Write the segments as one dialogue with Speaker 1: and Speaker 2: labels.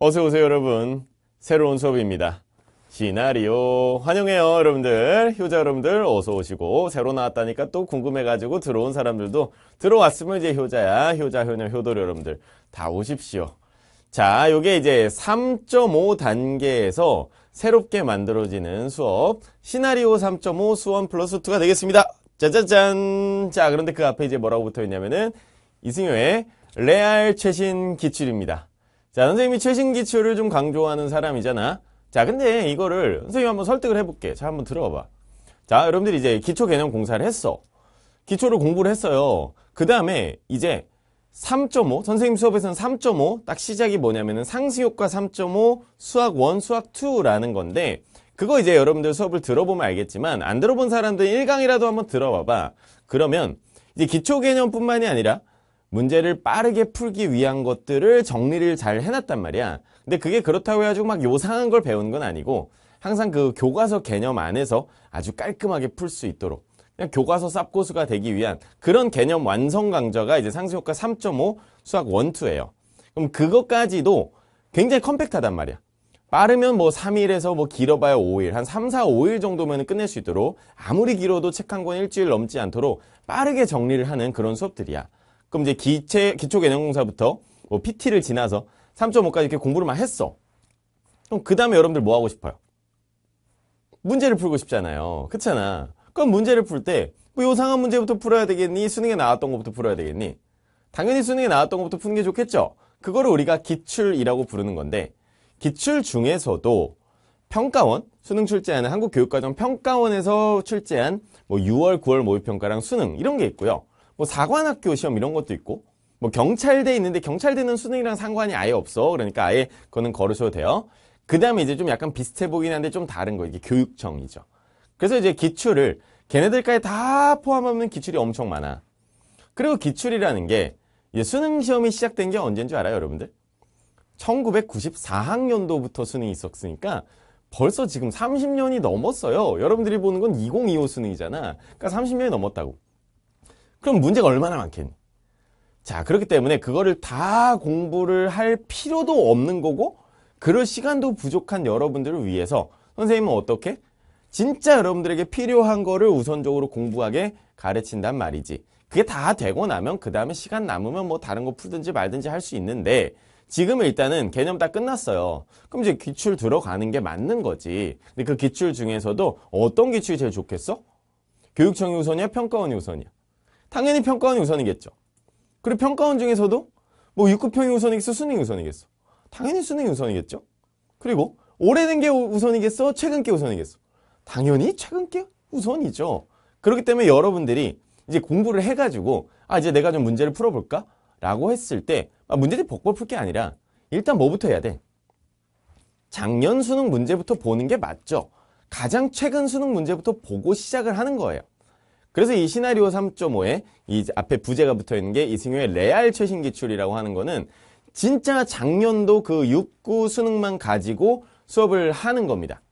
Speaker 1: 어서 오세요 여러분 새로운 수업입니다 시나리오 환영해요 여러분들 효자 여러분들 어서 오시고 새로 나왔다니까 또 궁금해가지고 들어온 사람들도 들어왔으면 이제 효자야 효자 효녀 효돌 여러분들 다 오십시오 자 요게 이제 3.5 단계에서 새롭게 만들어지는 수업 시나리오 3.5 수원 플러스 2가 되겠습니다 짜자잔 자 그런데 그 앞에 이제 뭐라고 붙어있냐면은 이승효의 레알 최신 기출입니다 자, 선생님이 최신 기출을 좀 강조하는 사람이잖아. 자, 근데 이거를 선생님 한번 설득을 해볼게. 자, 한번 들어봐. 자, 여러분들이 이제 기초 개념 공사를 했어. 기초를 공부를 했어요. 그 다음에 이제 3.5, 선생님 수업에서는 3.5, 딱 시작이 뭐냐면은 상시효과 3.5, 수학 1, 수학 2라는 건데, 그거 이제 여러분들 수업을 들어보면 알겠지만, 안 들어본 사람들 1강이라도 한번 들어봐봐. 그러면, 이제 기초 개념뿐만이 아니라, 문제를 빠르게 풀기 위한 것들을 정리를 잘 해놨단 말이야. 근데 그게 그렇다고 해가지고 막 요상한 걸 배우는 건 아니고 항상 그 교과서 개념 안에서 아주 깔끔하게 풀 수 있도록 그냥 교과서 쌉고수가 되기 위한 그런 개념 완성 강좌가 이제 상수효과 3.5 수학 1,2예요. 그럼 그것까지도 굉장히 컴팩트하단 말이야. 빠르면 뭐 3일에서 뭐 길어봐야 5일, 한 3, 4, 5일 정도면 끝낼 수 있도록 아무리 길어도 책 한 권 일주일 넘지 않도록 빠르게 정리를 하는 그런 수업들이야. 그럼 이제 기체, 기초 개념공사부터 뭐 PT를 지나서 3.5까지 이렇게 공부를 막 했어. 그럼 그 다음에 여러분들 뭐 하고 싶어요? 문제를 풀고 싶잖아요. 그렇잖아. 그럼 문제를 풀 때뭐 요상한 문제부터 풀어야 되겠니? 수능에 나왔던 것부터 풀어야 되겠니? 당연히 수능에 나왔던 것부터 푸는 게 좋겠죠. 그거를 우리가 기출이라고 부르는 건데 기출 중에서도 평가원, 수능 출제하는 한국교육과정 평가원에서 출제한 뭐 6월, 9월 모의평가랑 수능 이런 게 있고요. 뭐 사관학교 시험 이런 것도 있고 뭐 경찰대 있는데 경찰대는 수능이랑 상관이 아예 없어. 그러니까 아예 그거는 걸으셔도 돼요. 그 다음에 이제 좀 약간 비슷해 보긴 한데 좀 다른 거 이게 교육청이죠. 그래서 이제 기출을 걔네들까지 다 포함하면 기출이 엄청 많아. 그리고 기출이라는 게 수능 시험이 시작된 게 언제인 줄 알아요, 여러분들? 1994학년도부터 수능이 있었으니까 벌써 지금 30년이 넘었어요. 여러분들이 보는 건 2025 수능이잖아. 그러니까 30년이 넘었다고. 그럼 문제가 얼마나 많겠니? 자, 그렇기 때문에 그거를 다 공부를 할 필요도 없는 거고 그럴 시간도 부족한 여러분들을 위해서 선생님은 어떻게? 진짜 여러분들에게 필요한 거를 우선적으로 공부하게 가르친단 말이지. 그게 다 되고 나면 그 다음에 시간 남으면 뭐 다른 거 풀든지 말든지 할 수 있는데 지금은 일단은 개념 다 끝났어요. 그럼 이제 기출 들어가는 게 맞는 거지. 근데 그 기출 중에서도 어떤 기출이 제일 좋겠어? 교육청이 우선이야? 평가원이 우선이야? 당연히 평가원이 우선이겠죠. 그리고 평가원 중에서도 뭐6급형이 우선이겠어? 수능이 우선이겠어? 당연히 수능이 우선이겠죠. 그리고 오래된 게 우선이겠어? 최근 게 우선이겠어? 당연히 최근 게 우선이죠. 그렇기 때문에 여러분들이 이제 공부를 해가지고 아 이제 내가 좀 문제를 풀어볼까? 라고 했을 때 아, 문제를 복벌 풀게 아니라 일단 뭐부터 해야 돼? 작년 수능 문제부터 보는 게 맞죠. 가장 최근 수능 문제부터 보고 시작을 하는 거예요. 그래서 이 시나리오 3.5에 이 앞에 부제가 붙어 있는 게 이승효의 레알 최신 기출이라고 하는 거는 진짜 작년도 그 6구 수능만 가지고 수업을 하는 겁니다.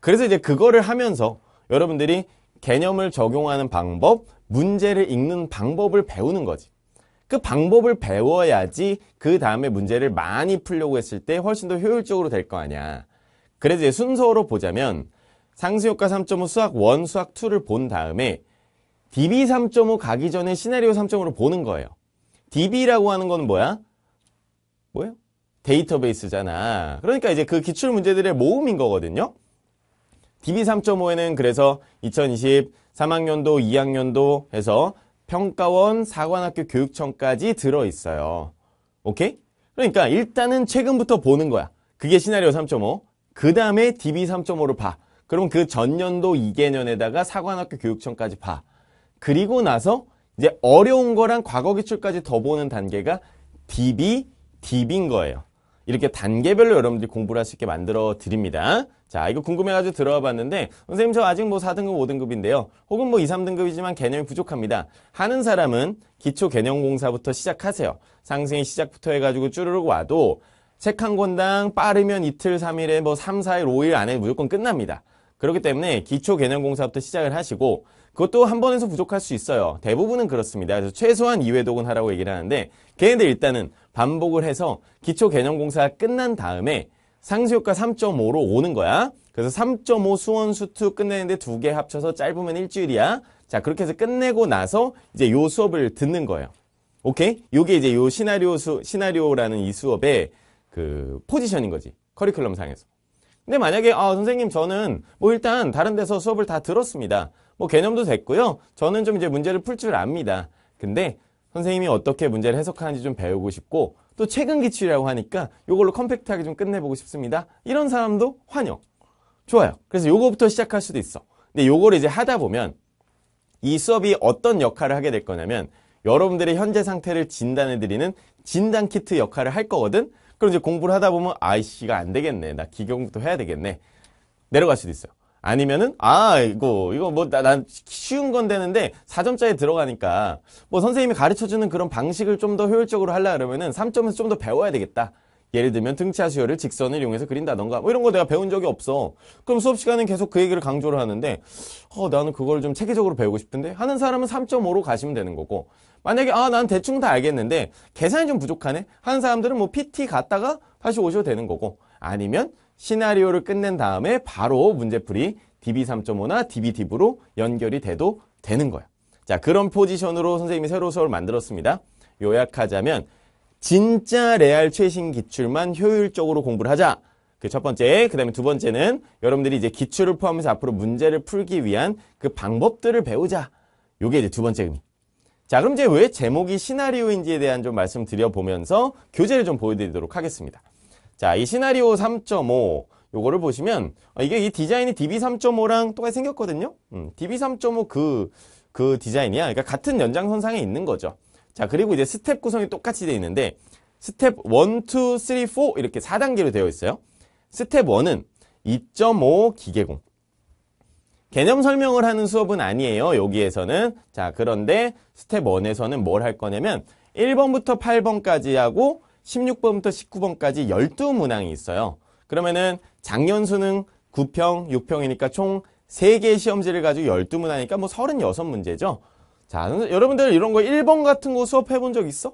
Speaker 1: 그래서 이제 그거를 하면서 여러분들이 개념을 적용하는 방법, 문제를 읽는 방법을 배우는 거지. 그 방법을 배워야지 그 다음에 문제를 많이 풀려고 했을 때 훨씬 더 효율적으로 될 거 아니야. 그래서 이제 순서로 보자면 상수효과 3.5 수학 1, 수학 2를 본 다음에 DB 3.5 가기 전에 시나리오 3.5로 보는 거예요. DB라고 하는 건 뭐야? 뭐예요? 데이터베이스잖아. 그러니까 이제 그 기출 문제들의 모음인 거거든요. DB 3.5에는 그래서 2020 3학년도 2학년도 해서 평가원 사관학교 교육청까지 들어있어요. 오케이? 그러니까 일단은 최근부터 보는 거야. 그게 시나리오 3.5. 그 다음에 DB 3.5를 봐. 그럼 그 전년도 2개년에다가 사관학교 교육청까지 봐. 그리고 나서 이제 어려운 거랑 과거 기출까지 더 보는 단계가 DB, DB인 거예요. 이렇게 단계별로 여러분들이 공부를 할 수 있게 만들어 드립니다. 자, 이거 궁금해가지고 들어와 봤는데, 선생님 저 아직 뭐 4등급, 5등급인데요. 혹은 뭐 2, 3등급이지만 개념이 부족합니다. 하는 사람은 기초 개념 공사부터 시작하세요. 상승의 시작부터 해가지고 쭈르륵 와도 책 한 권당 빠르면 이틀, 3일에 뭐 3, 4일, 5일 안에 무조건 끝납니다. 그렇기 때문에 기초 개념 공사부터 시작을 하시고 그것도 한 번에서 부족할 수 있어요. 대부분은 그렇습니다. 그래서 최소한 2회 독은 하라고 얘기를 하는데 걔네들 일단은 반복을 해서 기초 개념 공사가 끝난 다음에 상수효과 3.5로 오는 거야. 그래서 3.5 수원 수투 끝내는데 두 개 합쳐서 짧으면 일주일이야. 자 그렇게 해서 끝내고 나서 이제 요 수업을 듣는 거예요. 오케이? 요게 이제 요 시나리오 수 시나리오라는 이 수업의 그 포지션인 거지. 커리큘럼 상에서. 근데 만약에 아 선생님 저는 뭐 일단 다른 데서 수업을 다 들었습니다. 뭐 개념도 됐고요. 저는 좀 이제 문제를 풀 줄 압니다. 근데 선생님이 어떻게 문제를 해석하는지 좀 배우고 싶고 또 최근 기출이라고 하니까 이걸로 컴팩트하게 좀 끝내보고 싶습니다. 이런 사람도 환영. 좋아요. 그래서 요거부터 시작할 수도 있어. 근데 요걸 이제 하다 보면 이 수업이 어떤 역할을 하게 될 거냐면 여러분들의 현재 상태를 진단해드리는 진단 키트 역할을 할 거거든? 그럼 이제 공부를 하다 보면 아이씨가 안 되겠네. 나 기경부터 해야 되겠네. 내려갈 수도 있어요. 아니면은 아 이거 이거 뭐 난 쉬운 건 되는데 4점짜리 들어가니까 뭐 선생님이 가르쳐주는 그런 방식을 좀 더 효율적으로 하려 그러면은 3점에서 좀 더 배워야 되겠다. 예를 들면 등차 수열을 직선을 이용해서 그린다던가 뭐 이런 거 내가 배운 적이 없어. 그럼 수업 시간은 계속 그 얘기를 강조를 하는데 어 나는 그걸 좀 체계적으로 배우고 싶은데 하는 사람은 3.5로 가시면 되는 거고 만약에 아 난 대충 다 알겠는데 계산이 좀 부족하네 하는 사람들은 뭐 PT 갔다가 다시 오셔도 되는 거고 아니면 시나리오를 끝낸 다음에 바로 문제풀이 DB3.5나 DB딥으로 연결이 돼도 되는 거예요 자, 그런 포지션으로 선생님이 새로 수업을 만들었습니다. 요약하자면 진짜 레알 최신 기출만 효율적으로 공부를 하자. 그 첫 번째, 그 다음에 두 번째는 여러분들이 이제 기출을 포함해서 앞으로 문제를 풀기 위한 그 방법들을 배우자. 요게 이제 두 번째 의미. 자, 그럼 이제 왜 제목이 시나리오인지에 대한 좀 말씀드려보면서 교재를 좀 보여드리도록 하겠습니다. 자, 이 시나리오 3.5 요거를 보시면 어, 이게 이 디자인이 DB3.5랑 똑같이 생겼거든요. 음, DB3.5 그, 그 디자인이야. 그러니까 같은 연장선상에 있는 거죠. 자, 그리고 이제 스텝 구성이 똑같이 돼 있는데 스텝 1, 2, 3, 4 이렇게 4단계로 되어 있어요. 스텝 1은 2.5 기계공. 개념 설명을 하는 수업은 아니에요. 여기에서는. 자, 그런데 스텝 1에서는 뭘 할 거냐면 1번부터 8번까지 하고 16번부터 19번까지 12문항이 있어요. 그러면은 작년 수능 9평, 6평이니까 총 3개의 시험지를 가지고 12문항이니까 뭐 36문제죠. 자, 여러분들 이런 거 1번 같은 거 수업해 본 적 있어?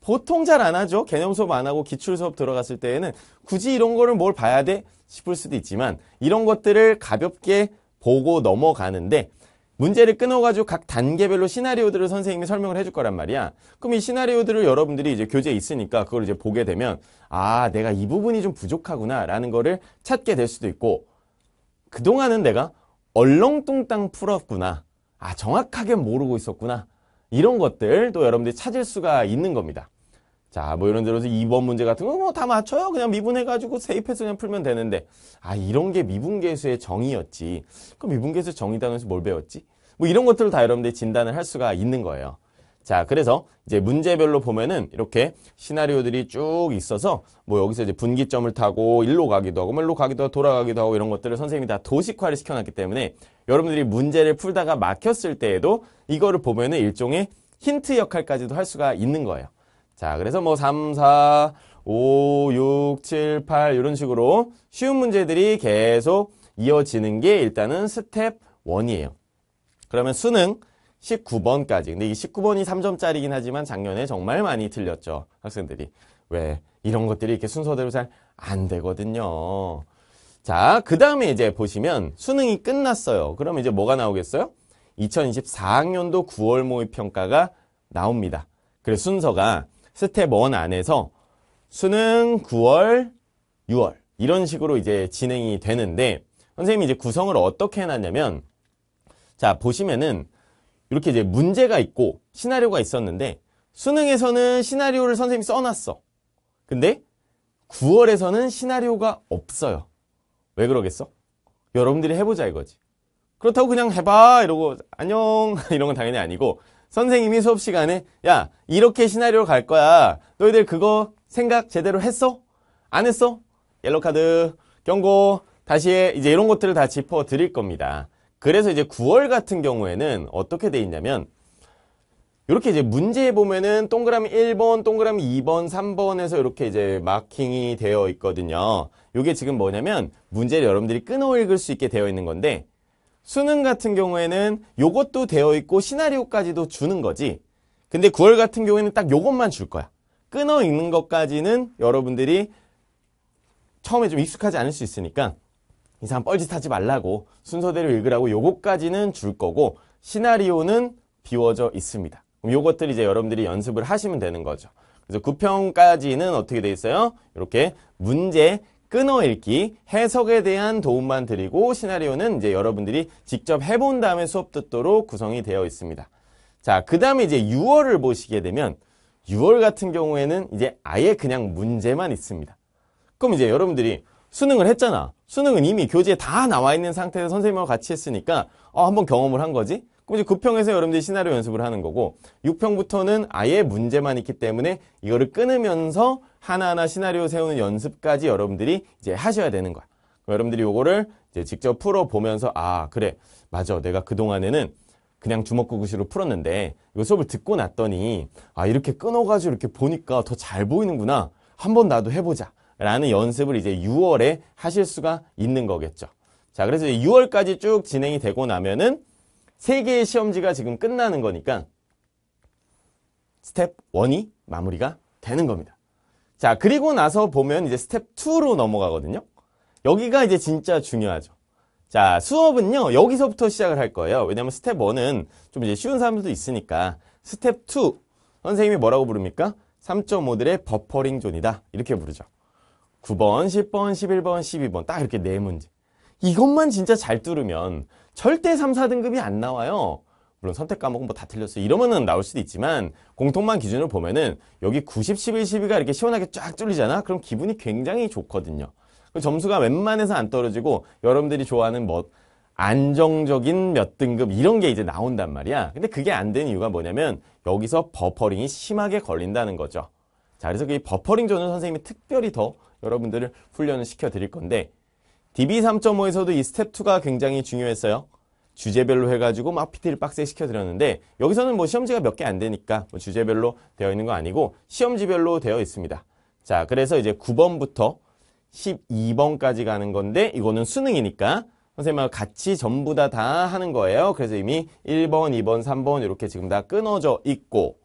Speaker 1: 보통 잘 안 하죠. 개념 수업 안 하고 기출 수업 들어갔을 때에는 굳이 이런 거를 뭘 봐야 돼? 싶을 수도 있지만 이런 것들을 가볍게 보고 넘어가는데 문제를 끊어가지고 각 단계별로 시나리오들을 선생님이 설명을 해 줄 거란 말이야. 그럼 이 시나리오들을 여러분들이 이제 교재에 있으니까 그걸 이제 보게 되면 아 내가 이 부분이 좀 부족하구나라는 거를 찾게 될 수도 있고 그동안은 내가 얼렁뚱땅 풀었구나. 아 정확하게 모르고 있었구나. 이런 것들 또 여러분들이 찾을 수가 있는 겁니다. 자, 뭐 이런 데로 2번 문제 같은 거뭐 다 맞춰요. 그냥 미분해가지고 세입해서 그냥 풀면 되는데. 아, 이런 게 미분계수의 정의였지. 그럼 미분계수 정의 단원에서 뭘 배웠지? 뭐 이런 것들을 다 여러분들이 진단을 할 수가 있는 거예요. 자, 그래서 이제 문제별로 보면은 이렇게 시나리오들이 쭉 있어서 뭐 여기서 이제 분기점을 타고 일로 가기도 하고 뭐 일로 가기도 하고 돌아가기도 하고 이런 것들을 선생님이 다 도식화를 시켜놨기 때문에 여러분들이 문제를 풀다가 막혔을 때에도 이거를 보면은 일종의 힌트 역할까지도 할 수가 있는 거예요. 자, 그래서 뭐 3, 4, 5, 6, 7, 8 이런 식으로 쉬운 문제들이 계속 이어지는 게 일단은 스텝 1이에요. 그러면 수능 19번까지. 근데 이 19번이 3점짜리긴 하지만 작년에 정말 많이 틀렸죠. 학생들이. 왜? 이런 것들이 이렇게 순서대로 잘 안 되거든요. 자, 그 다음에 이제 보시면 수능이 끝났어요. 그럼 이제 뭐가 나오겠어요? 2024학년도 9월 모의평가가 나옵니다. 그래서 순서가 스텝 1 안에서 수능 9월, 6월 이런 식으로 이제 진행이 되는데 선생님이 이제 구성을 어떻게 해놨냐면 자 보시면은 이렇게 이제 문제가 있고 시나리오가 있었는데 수능에서는 시나리오를 선생님이 써놨어 근데 9월에서는 시나리오가 없어요 왜 그러겠어? 여러분들이 해보자 이거지 그렇다고 그냥 해봐 이러고 안녕 이런 건 당연히 아니고 선생님이 수업 시간에 야 이렇게 시나리오 갈 거야 너희들 그거 생각 제대로 했어? 안 했어? 옐로카드 경고 다시 해 이제 이런 것들을 다 짚어 드릴 겁니다 그래서 이제 9월 같은 경우에는 어떻게 돼 있냐면 이렇게 이제 문제에 보면은 동그라미 1번, 동그라미 2번, 3번에서 이렇게 이제 마킹이 되어 있거든요. 이게 지금 뭐냐면 문제를 여러분들이 끊어 읽을 수 있게 되어 있는 건데 수능 같은 경우에는 요것도 되어 있고 시나리오까지도 주는 거지 근데 9월 같은 경우에는 딱 요것만 줄 거야 끊어 있는 것까지는 여러분들이 처음에 좀 익숙하지 않을 수 있으니까 이상 뻘짓하지 말라고 순서대로 읽으라고 요것까지는 줄 거고 시나리오는 비워져 있습니다 그럼 요것들 이제 여러분들이 연습을 하시면 되는 거죠 그래서 9평까지는 어떻게 돼 있어요? 이렇게 문제 끊어 읽기, 해석에 대한 도움만 드리고 시나리오는 이제 여러분들이 직접 해본 다음에 수업 듣도록 구성이 되어 있습니다. 자, 그 다음에 이제 6월을 보시게 되면 6월 같은 경우에는 이제 아예 그냥 문제만 있습니다. 그럼 이제 여러분들이 수능을 했잖아. 수능은 이미 교재에 다 나와 있는 상태에서 선생님하고 같이 했으니까 어, 한번 경험을 한 거지. 그럼 이제 9평에서 여러분들이 시나리오 연습을 하는 거고 6평부터는 아예 문제만 있기 때문에 이거를 끊으면서 하나하나 시나리오 세우는 연습까지 여러분들이 이제 하셔야 되는 거야. 여러분들이 이거를 이제 직접 풀어 보면서 아 그래 맞아 내가 그 동안에는 그냥 주먹구구시로 풀었는데 요 수업을 듣고 났더니 아 이렇게 끊어가지고 이렇게 보니까 더 잘 보이는구나 한번 나도 해보자 라는 연습을 이제 6월에 하실 수가 있는 거겠죠. 자, 그래서 6월까지 쭉 진행이 되고 나면은 세개의 시험지가 지금 끝나는 거니까 스텝 1이 마무리가 되는 겁니다. 자, 그리고 나서 보면 이제 스텝 2로 넘어가거든요. 여기가 이제 진짜 중요하죠. 자, 수업은요, 여기서부터 시작을 할 거예요. 왜냐면 스텝 1은 좀 이제 쉬운 사람들도 있으니까 스텝 2, 선생님이 뭐라고 부릅니까? 3.5들의 버퍼링 존이다. 이렇게 부르죠. 9번, 10번, 11번, 12번 딱 이렇게 네 문제. 이것만 진짜 잘 뚫으면 절대 3, 4등급이 안 나와요. 물론 선택 과목은 뭐 다 틀렸어요. 이러면은 나올 수도 있지만 공통만 기준으로 보면은 여기 90, 11, 12가 이렇게 시원하게 쫙 뚫리잖아? 그럼 기분이 굉장히 좋거든요. 그 점수가 웬만해서 안 떨어지고 여러분들이 좋아하는 뭐 안정적인 몇 등급 이런 게 이제 나온단 말이야. 근데 그게 안 되는 이유가 뭐냐면 여기서 버퍼링이 심하게 걸린다는 거죠. 자, 그래서 이 그 버퍼링 전은 선생님이 특별히 더 여러분들을 훈련을 시켜드릴 건데 DB3.5에서도 이 스텝 2가 굉장히 중요했어요. 주제별로 해가지고 막 PT를 빡세 시켜드렸는데 여기서는 뭐 시험지가 몇 개 안 되니까 뭐 주제별로 되어 있는 거 아니고 시험지별로 되어 있습니다. 자, 그래서 이제 9번부터 12번까지 가는 건데 이거는 수능이니까 선생님하고 같이 전부 다 다 하는 거예요. 그래서 이미 1번, 2번, 3번 이렇게 지금 다 끊어져 있고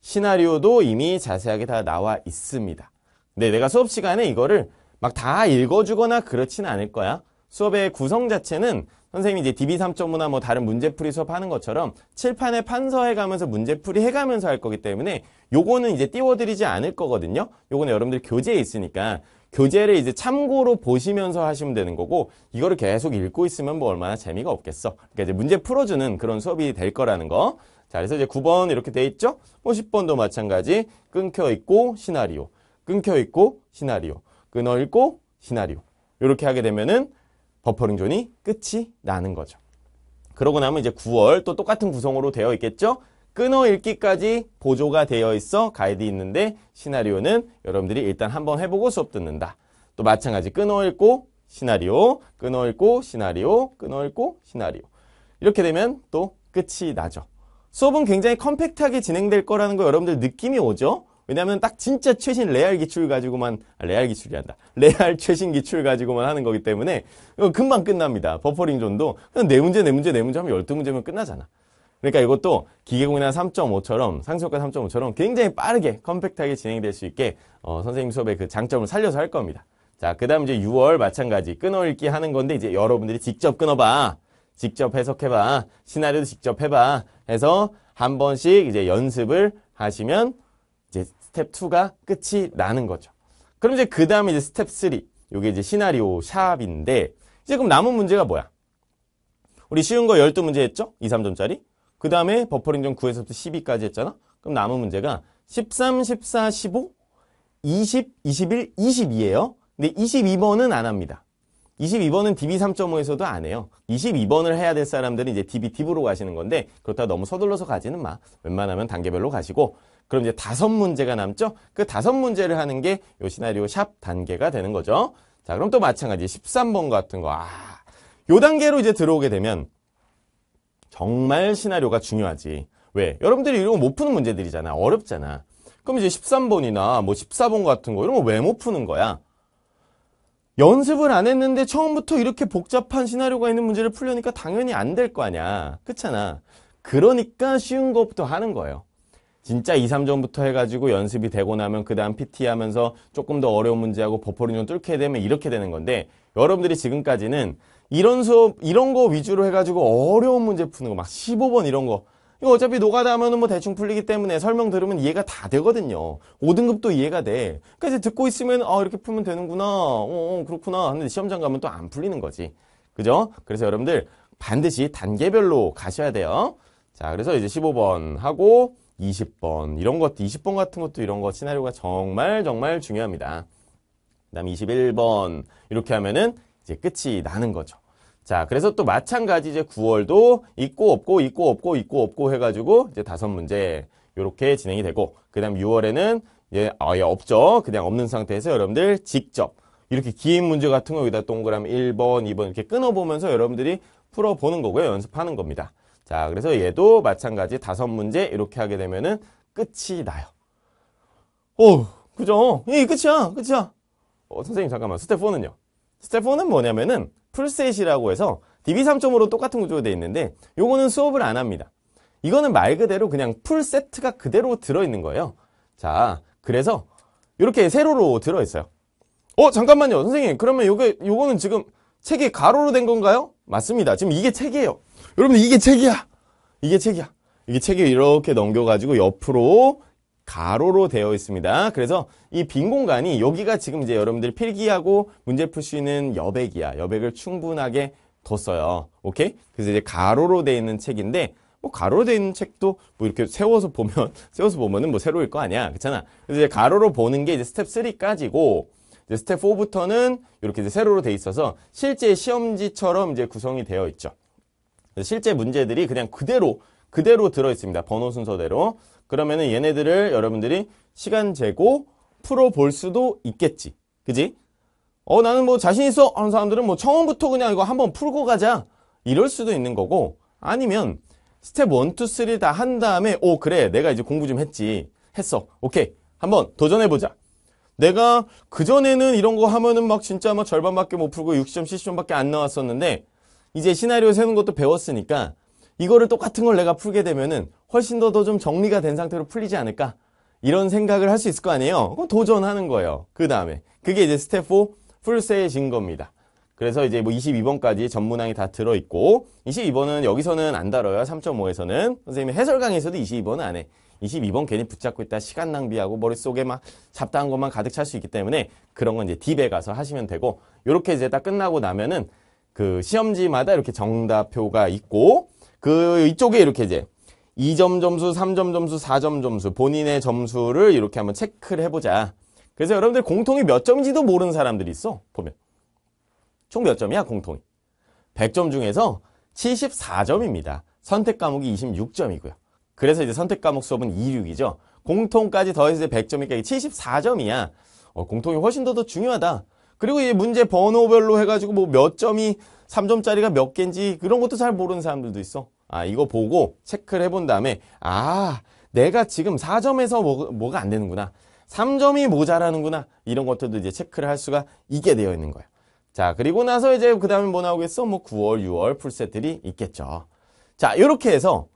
Speaker 1: 시나리오도 이미 자세하게 다 나와 있습니다. 근데 내가 수업 시간에 이거를 막다 읽어주거나 그렇진 않을 거야. 수업의 구성 자체는 선생님이 이제 DB 3.5나 뭐 다른 문제풀이 수업 하는 것처럼 칠판에 판서해 가면서 문제풀이 해 가면서 할 거기 때문에 요거는 이제 띄워드리지 않을 거거든요. 요거는 여러분들 교재에 있으니까 교재를 이제 참고로 보시면서 하시면 되는 거고 이거를 계속 읽고 있으면 뭐 얼마나 재미가 없겠어. 그러니까 이제 문제 풀어주는 그런 수업이 될 거라는 거. 자, 그래서 이제 9번 이렇게 돼 있죠? 5 뭐 0번도 마찬가지 끊겨 있고 시나리오, 끊겨 있고 시나리오. 끊어 읽고 시나리오 이렇게 하게 되면은 버퍼링 존이 끝이 나는 거죠. 그러고 나면 이제 9월 또 똑같은 구성으로 되어 있겠죠? 끊어 읽기까지 보조가 되어 있어 가이드 있는데 시나리오는 여러분들이 일단 한번 해보고 수업 듣는다. 또 마찬가지 끊어 읽고 시나리오, 끊어 읽고 시나리오, 끊어 읽고 시나리오. 이렇게 되면 또 끝이 나죠. 수업은 굉장히 컴팩트하게 진행될 거라는 거 여러분들 느낌이 오죠? 왜냐하면 딱 진짜 최신 레알 기출 가지고만 아, 레알 기출이 한다. 레알 최신 기출 가지고만 하는 거기 때문에 어, 금방 끝납니다. 버퍼링 존도 그냥 네 문제 네 문제 네 문제 하면 12문제면 끝나잖아. 그러니까 이것도 기계공이나 3.5처럼 상속과 3.5처럼 굉장히 빠르게 컴팩트하게 진행될 수 있게 어, 선생님 수업의 그 장점을 살려서 할 겁니다. 자, 그 다음 이제 6월 마찬가지 끊어읽기 하는 건데 이제 여러분들이 직접 끊어봐. 직접 해석해봐. 시나리오도 직접 해봐. 해서 한 번씩 이제 연습을 하시면 스텝 2가 끝이 나는 거죠. 그럼 이제 그 다음에 이제 스텝 3. 요게 이제 시나리오 샵인데 이제 그럼 남은 문제가 뭐야? 우리 쉬운 거 12문제 했죠? 2, 3점짜리. 그 다음에 버퍼링 점 9에서부터 12까지 했잖아. 그럼 남은 문제가 13, 14, 15, 20, 21, 22예요. 근데 22번은 안 합니다. 22번은 DB 3.5에서도 안 해요. 22번을 해야 될 사람들은 이제 DB 딥으로 가시는 건데 그렇다 너무 서둘러서 가지는 마. 웬만하면 단계별로 가시고 그럼 이제 다섯 문제가 남죠? 그 다섯 문제를 하는 게 요 시나리오 샵 단계가 되는 거죠. 자, 그럼 또 마찬가지 13번 같은 거. 아, 요 단계로 이제 들어오게 되면 정말 시나리오가 중요하지. 왜? 여러분들이 이런 거 못 푸는 문제들이잖아. 어렵잖아. 그럼 이제 13번이나 뭐 14번 같은 거 이런 거 왜 못 푸는 거야? 연습을 안 했는데 처음부터 이렇게 복잡한 시나리오가 있는 문제를 풀려니까 당연히 안 될 거 아니야. 그렇잖아. 그러니까 쉬운 것부터 하는 거예요. 진짜 2, 3점부터 해가지고 연습이 되고 나면 그 다음 PT 하면서 조금 더 어려운 문제하고 버퍼링을 뚫게 되면 이렇게 되는 건데 여러분들이 지금까지는 이런 수업, 이런 거 위주로 해가지고 어려운 문제 푸는 거 막 15번 이런 거 이거 어차피 노가다 하면뭐 대충 풀리기 때문에 설명 들으면 이해가 다 되거든요. 5등급도 이해가 돼. 그러니까 이제 듣고 있으면 아 이렇게 풀면 되는구나. 어, 어 그렇구나. 하는데 시험장 가면 또 안 풀리는 거지. 그죠? 그래서 여러분들 반드시 단계별로 가셔야 돼요. 자, 그래서 이제 15번 하고 20번 이런 것도 20번 같은 것도 이런 거 시나리오가 정말 정말 중요합니다. 그다음 21번 이렇게 하면은 이제 끝이 나는 거죠. 자, 그래서 또 마찬가지 이제 9월도 있고 없고 있고 없고 있고 없고 해가지고 이제 다섯 문제 이렇게 진행이 되고 그다음 6월에는 예, 아예 없죠. 그냥 없는 상태에서 여러분들 직접 이렇게 긴 문제 같은 거 여기다 동그라미 1번, 2번 이렇게 끊어보면서 여러분들이 풀어보는 거고요. 연습하는 겁니다. 자, 그래서 얘도 마찬가지 다섯 문제 이렇게 하게 되면은 끝이 나요. 오, 그죠? 이 예, 끝이야, 끝이야. 어, 선생님 잠깐만, 스텝 4는요? 스텝 4는 뭐냐면은 풀셋이라고 해서 DB3점으로 똑같은 구조가 되어 있는데 요거는 수업을 안 합니다. 이거는 말 그대로 그냥 풀세트가 그대로 들어있는 거예요. 자, 그래서 이렇게 세로로 들어있어요. 어, 잠깐만요. 선생님, 그러면 요게, 요거는 지금 책이 가로로 된 건가요? 맞습니다. 지금 이게 책이에요. 여러분 이게 책이야. 이게 책이야. 이게 책이 이렇게 넘겨가지고 옆으로 가로로 되어 있습니다. 그래서 이 빈 공간이 여기가 지금 이제 여러분들 필기하고 문제 푸시는 여백이야. 여백을 충분하게 뒀어요. 오케이? 그래서 이제 가로로 되어 있는 책인데 뭐 가로로 되어 있는 책도 뭐 이렇게 세워서 보면 세워서 보면은 뭐 세로일 거 아니야. 그렇잖아. 그래서 이제 가로로 보는 게 이제 스텝 3까지고 이제 스텝 4부터는 이렇게 이제 세로로 되어 있어서 실제 시험지처럼 이제 구성이 되어 있죠. 실제 문제들이 그냥 그대로 그대로 들어있습니다. 번호 순서대로. 그러면은 얘네들을 여러분들이 시간 재고 풀어볼 수도 있겠지. 그지? 어 나는 뭐 자신 있어 하는 사람들은 뭐 처음부터 그냥 이거 한번 풀고 가자 이럴 수도 있는 거고 아니면 스텝 1, 2, 3 다 한 다음에 오 그래 내가 이제 공부 좀 했지 했어 오케이 한번 도전해보자 내가 그전에는 이런 거 하면은 막 진짜 막 뭐 절반밖에 못 풀고 60점, 70점밖에 안 나왔었는데 이제 시나리오 세우는 것도 배웠으니까 이거를 똑같은 걸 내가 풀게 되면은 훨씬 더 좀 정리가 된 상태로 풀리지 않을까 이런 생각을 할 수 있을 거 아니에요 그럼 도전하는 거예요 그 다음에 그게 이제 스텝 4 풀셋인 겁니다 그래서 이제 뭐 22번까지 전문항이 다 들어있고 22번은 여기서는 안 다뤄요 3.5에서는 선생님이 해설 강에서도 22번은 안해 22번 괜히 붙잡고 있다 시간 낭비하고 머릿속에 막 잡다한 것만 가득 찰 수 있기 때문에 그런 건 이제 딥에 가서 하시면 되고 이렇게 이제 딱 끝나고 나면은 그 시험지마다 이렇게 정답표가 있고 그 이쪽에 이렇게 이제 2점 점수, 3점 점수, 4점 점수 본인의 점수를 이렇게 한번 체크를 해보자. 그래서 여러분들 공통이 몇 점인지도 모르는 사람들이 있어 보면 총 몇 점이야 공통이 100점 중에서 74점입니다. 선택 과목이 26점이고요. 그래서 이제 선택 과목 수업은 26이죠. 공통까지 더해서 100점이니까 74점이야. 어, 공통이 훨씬 더, 더 중요하다. 그리고 이 문제 번호별로 해가지고 뭐 몇 점이 3점짜리가 몇 개인지 그런 것도 잘 모르는 사람들도 있어. 아 이거 보고 체크를 해 본 다음에 아 내가 지금 4점에서 뭐, 뭐가 안 되는구나. 3점이 모자라는구나. 이런 것들도 이제 체크를 할 수가 있게 되어 있는 거야. 자 그리고 나서 이제 그 다음에 뭐 나오겠어? 뭐 9월, 6월 풀셋들이 있겠죠. 자 이렇게 해서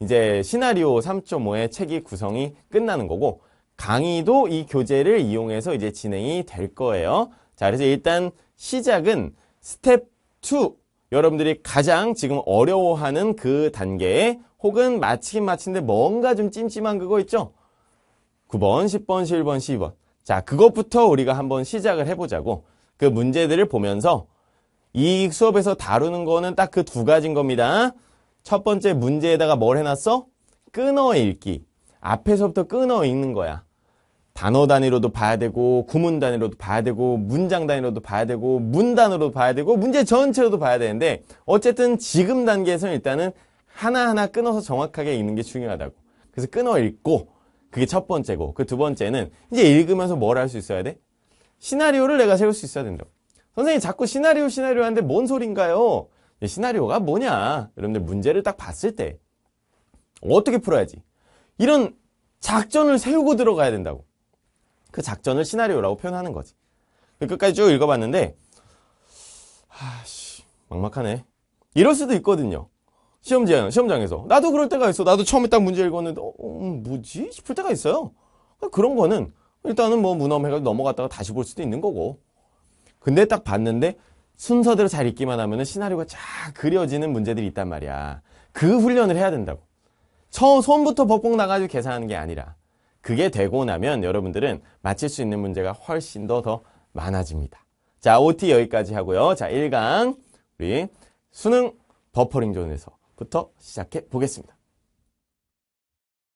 Speaker 1: 이제 시나리오 3.5의 책이 구성이 끝나는 거고 강의도 이 교재를 이용해서 이제 진행이 될 거예요. 자, 그래서 일단 시작은 스텝 2. 여러분들이 가장 지금 어려워하는 그 단계에 혹은 마치긴 마친데 뭔가 좀 찜찜한 그거 있죠? 9번, 10번, 11번, 12번. 자, 그것부터 우리가 한번 시작을 해보자고. 그 문제들을 보면서 이 수업에서 다루는 거는 딱 그 두 가지인 겁니다. 첫 번째 문제에다가 뭘 해놨어? 끊어 읽기. 앞에서부터 끊어 읽는 거야. 단어 단위로도 봐야 되고 구문 단위로도 봐야 되고 문장 단위로도 봐야 되고 문단으로도 봐야 되고 문제 전체로도 봐야 되는데 어쨌든 지금 단계에서는 일단은 하나하나 끊어서 정확하게 읽는 게 중요하다고 그래서 끊어 읽고 그게 첫 번째고 그 두 번째는 이제 읽으면서 뭘 할 수 있어야 돼? 시나리오를 내가 세울 수 있어야 된다고 선생님 자꾸 시나리오 시나리오 하는데 뭔 소린가요? 네, 시나리오가 뭐냐 여러분들 문제를 딱 봤을 때 어떻게 풀어야지 이런 작전을 세우고 들어가야 된다고 그 작전을 시나리오라고 표현하는 거지. 그 끝까지 쭉 읽어봤는데 아씨 막막하네. 이럴 수도 있거든요. 시험장, 시험장에서. 나도 그럴 때가 있어. 나도 처음에 딱 문제 읽었는데, 어, 음, 뭐지? 싶을 때가 있어요. 그 그런 거는 일단은 뭐 무넘해가지고 넘어갔다가 다시 볼 수도 있는 거고. 근데 딱 봤는데 순서대로 잘 읽기만 하면은 시나리오가 쫙 그려지는 문제들이 있단 말이야. 그 훈련을 해야 된다고. 처음 부터 벅벅 나가지고 계산하는 게 아니라. 그게 되고 나면 여러분들은 맞힐 수 있는 문제가 훨씬 더 더 많아집니다. 자, OT 여기까지 하고요. 자, 1강 우리 수능 버퍼링 존에서부터 시작해 보겠습니다.